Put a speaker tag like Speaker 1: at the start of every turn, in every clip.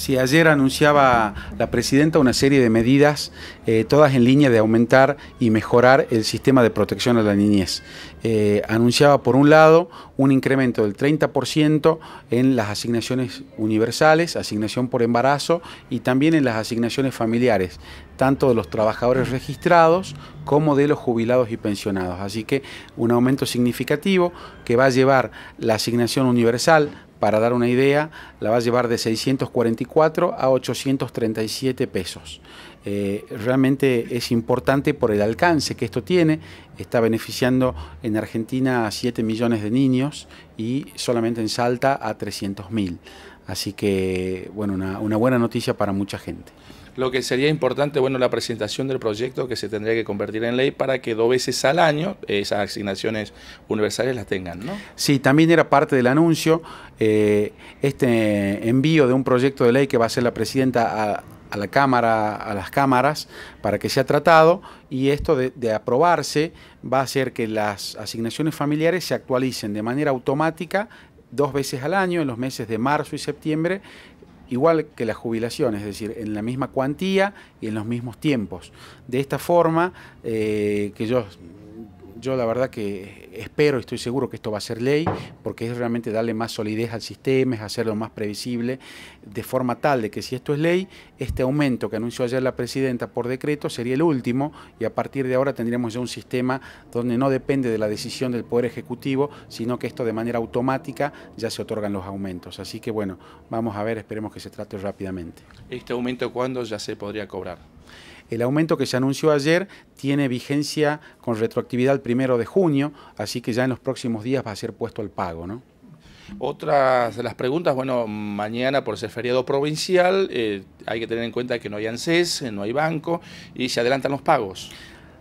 Speaker 1: Si sí, ayer anunciaba la presidenta una serie de medidas, eh, todas en línea de aumentar y mejorar el sistema de protección a la niñez. Eh, anunciaba, por un lado, un incremento del 30% en las asignaciones universales, asignación por embarazo y también en las asignaciones familiares, tanto de los trabajadores registrados como de los jubilados y pensionados. Así que un aumento significativo que va a llevar la asignación universal para dar una idea, la va a llevar de 644 a 837 pesos. Eh, realmente es importante por el alcance que esto tiene. Está beneficiando en Argentina a 7 millones de niños y solamente en Salta a 300 mil. Así que, bueno, una buena noticia para mucha gente.
Speaker 2: Lo que sería importante, bueno, la presentación del proyecto que se tendría que convertir en ley para que dos veces al año esas asignaciones universales las tengan, ¿no?
Speaker 1: Sí, también era parte del anuncio eh, este envío de un proyecto de ley que va a ser la presidenta a, la Cámara, a las cámaras, para que sea tratado y esto de, aprobarse va a hacer que las asignaciones familiares se actualicen de manera automática dos veces al año, en los meses de marzo y septiembre, igual que la jubilación, es decir, en la misma cuantía y en los mismos tiempos. De esta forma, eh, que yo yo la verdad que espero y estoy seguro que esto va a ser ley, porque es realmente darle más solidez al sistema, es hacerlo más previsible, de forma tal de que si esto es ley, este aumento que anunció ayer la presidenta por decreto sería el último y a partir de ahora tendríamos ya un sistema donde no depende de la decisión del Poder Ejecutivo, sino que esto de manera automática ya se otorgan los aumentos. Así que bueno, vamos a ver, esperemos que se trate rápidamente.
Speaker 2: ¿Este aumento cuándo ya se podría cobrar?
Speaker 1: El aumento que se anunció ayer tiene vigencia con retroactividad el primero de junio, así que ya en los próximos días va a ser puesto el pago, ¿no?
Speaker 2: Otras de las preguntas, bueno, mañana por ser feriado provincial, eh, hay que tener en cuenta que no hay ANSES, no hay banco y se adelantan los pagos.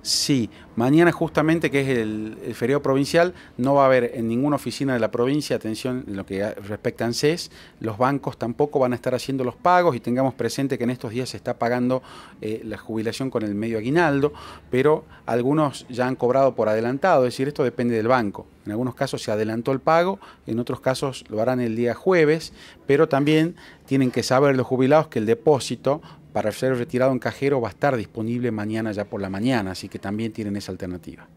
Speaker 2: Sí,
Speaker 1: mañana justamente, que es el, feriado provincial, no va a haber en ninguna oficina de la provincia, atención en lo que respecta a ANSES, los bancos tampoco van a estar haciendo los pagos y tengamos presente que en estos días se está pagando eh, la jubilación con el medio aguinaldo, pero algunos ya han cobrado por adelantado, es decir, esto depende del banco. En algunos casos se adelantó el pago, en otros casos lo harán el día jueves, pero también tienen que saber los jubilados que el depósito para ser retirado en cajero va a estar disponible mañana ya por la mañana, así que también tienen esa alternativa.